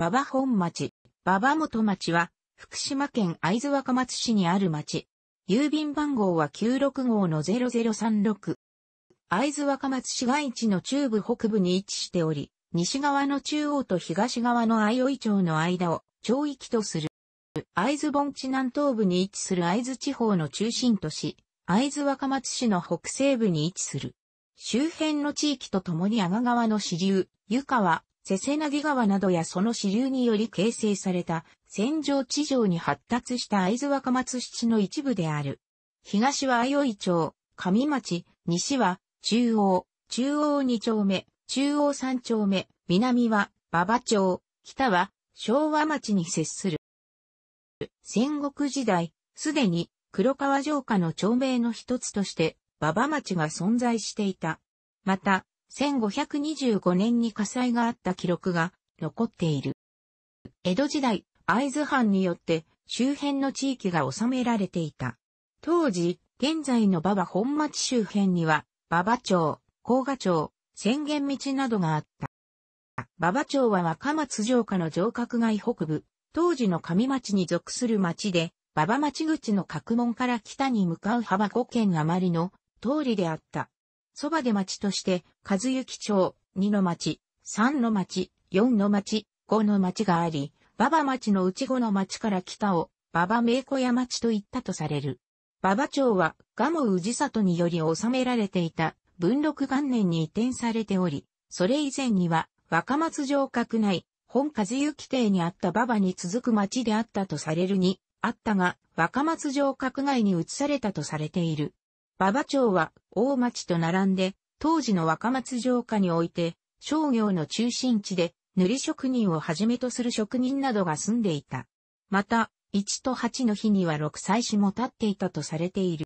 馬場本町、馬場元町は、福島県会津若松市にある町。郵便番号は96号の0036。会津若松市街地の中部北部に位置しており、西側の中央と東側の相生町の間を町域とする。会津盆地南東部に位置する会津地方の中心都市、会津若松市の北西部に位置する。周辺の地域とともに阿賀川の支流、湯川、せせなぎ川などやその支流により形成された、戦場地上に発達した会津若松七の一部である。東は相い町、上町、西は、中央、中央二丁目、中央三丁目、南は、馬場町、北は、昭和町に接する。戦国時代、すでに、黒川城下の町名の一つとして、馬場町が存在していた。また、1525年に火災があった記録が残っている。江戸時代、会津藩によって周辺の地域が治められていた。当時、現在の馬場本町周辺には、馬場町、甲賀町、宣言道などがあった。馬場町は若松城下の城郭街北部、当時の上町に属する町で、馬場町口の角門から北に向かう幅5軒余りの通りであった。そばで町として、和幸町、二の町、三の町、四の町、五の町があり、馬場町の内五の町から北を、馬場名古屋町と言ったとされる。馬場町は、蒲生氏里により治められていた、文禄元年に移転されており、それ以前には、若松城閣内、本和幸邸にあった馬場に続く町であったとされるに、あったが、若松城閣外に移されたとされている。馬場町は大町と並んで、当時の若松城下において、商業の中心地で、塗り職人をはじめとする職人などが住んでいた。また、1と8の日には6歳子も立っていたとされている。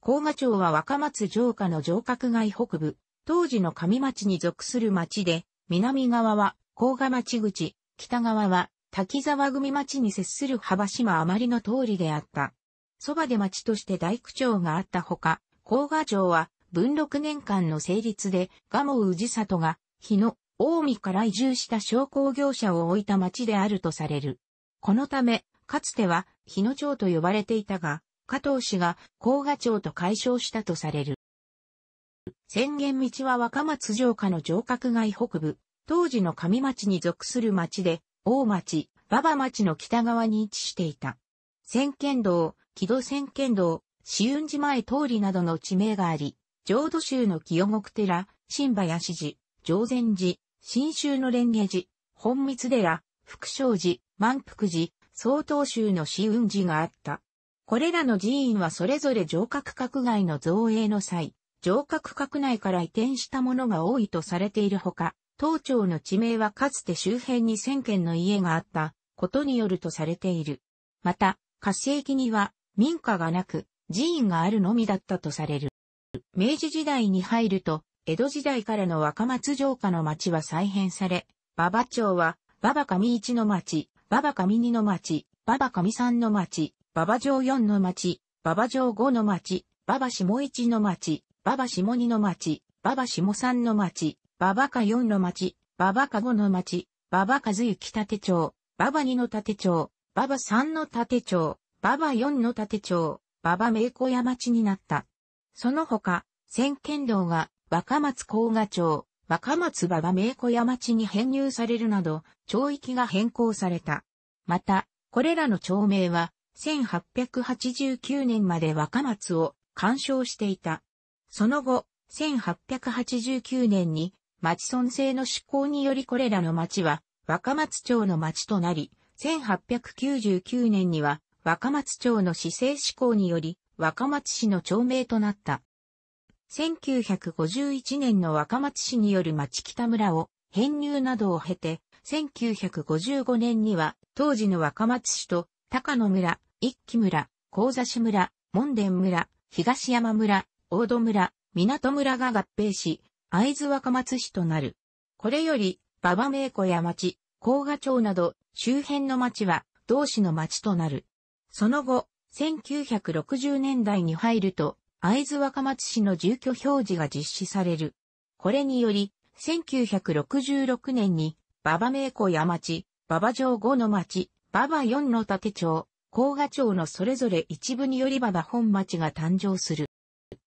甲賀町は若松城下の城郭街北部、当時の上町に属する町で、南側は甲賀町口、北側は滝沢組町に接する幅島あまりの通りであった。そばで町として大工長があったほか、甲賀町は文禄年間の成立で、賀茂氏里が、日野、大見から移住した商工業者を置いた町であるとされる。このため、かつては日野町と呼ばれていたが、加藤氏が甲賀町と解消したとされる。宣言道は若松城下の城郭街北部、当時の上町に属する町で、大町、馬場町の北側に位置していた。千剣道、木戸千剣道、紫雲寺前通りなどの地名があり、浄土宗の清国寺、新林寺、上禅寺、新州の蓮華寺、本密寺、福祥寺、満福寺、曹洞宗の紫雲寺があった。これらの寺院はそれぞれ城郭閣外の造営の際、城郭閣内から移転したものが多いとされているほか、東庁の地名はかつて周辺に千剣軒の家があったことによるとされている。また、活性期には民家がなく寺院があるのみだったとされる。明治時代に入ると、江戸時代からの若松城下の町は再編され、馬場町は馬場上一の町、馬場上二の町、馬場上三の町、馬場城四の町、馬場城五の町、馬場下一の町、馬場下二の町、馬場下三の町、馬場下四の町、馬場下五の町、馬場和幸立町、馬場二の立町、馬場3の盾町、馬場4の盾町、馬場名古屋町になった。その他、先県道が若松甲賀町、若松馬場名古屋町に編入されるなど、町域が変更された。また、これらの町名は、1889年まで若松を干渉していた。その後、1889年に、町村制の施行によりこれらの町は、若松町の町となり、1899年には若松町の市政施行により若松市の町名となった。1951年の若松市による町北村を編入などを経て、1955年には当時の若松市と高野村、一木村、高座市村、門田村、東山村、大戸村、港村が合併し、会津若松市となる。これより、馬場名古屋町、甲賀町など周辺の町は同市の町となる。その後、1960年代に入ると、会津若松市の住居表示が実施される。これにより、1966年に、馬場名古屋町、馬場城五の町、馬場四の立町、甲賀町のそれぞれ一部により馬場本町が誕生する。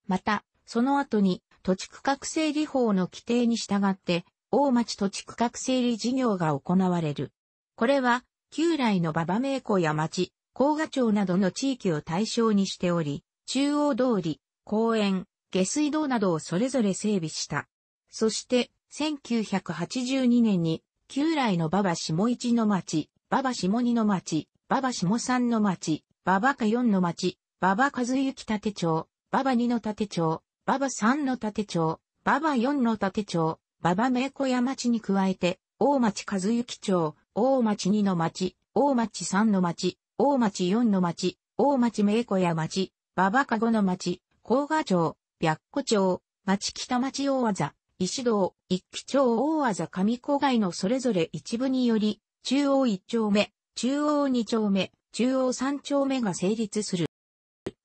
また、その後に土地区画整理法の規定に従って、大町土地区画整理事業が行われる。これは、旧来の馬場名湖や町、甲賀町などの地域を対象にしており、中央通り、公園、下水道などをそれぞれ整備した。そして、1982年に、旧来の馬場下一の町、馬場下二の町、馬場下三の町、馬場下四の町、馬場和幸立町、馬場二の立町、馬場三の立町、馬場四の立町、馬場名古屋町に加えて、大町和幸町、大町2の町、大町3の町、大町4の町、大町名古屋町、馬場籠の町、甲賀町、白古町、町北町大技、石堂、一気町大技上古街のそれぞれ一部により、中央1丁目、中央2丁目、中央3丁目が成立する。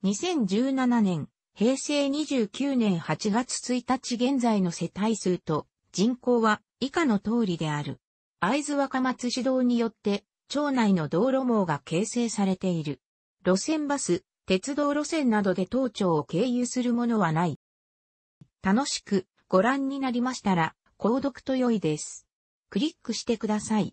2017年、平成29年8月1日現在の世帯数と人口は以下の通りである。会津若松市道によって、町内の道路網が形成されている。路線バス、鉄道路線などで当町を経由するものはない。楽しくご覧になりましたら、購読と良いです。クリックしてください。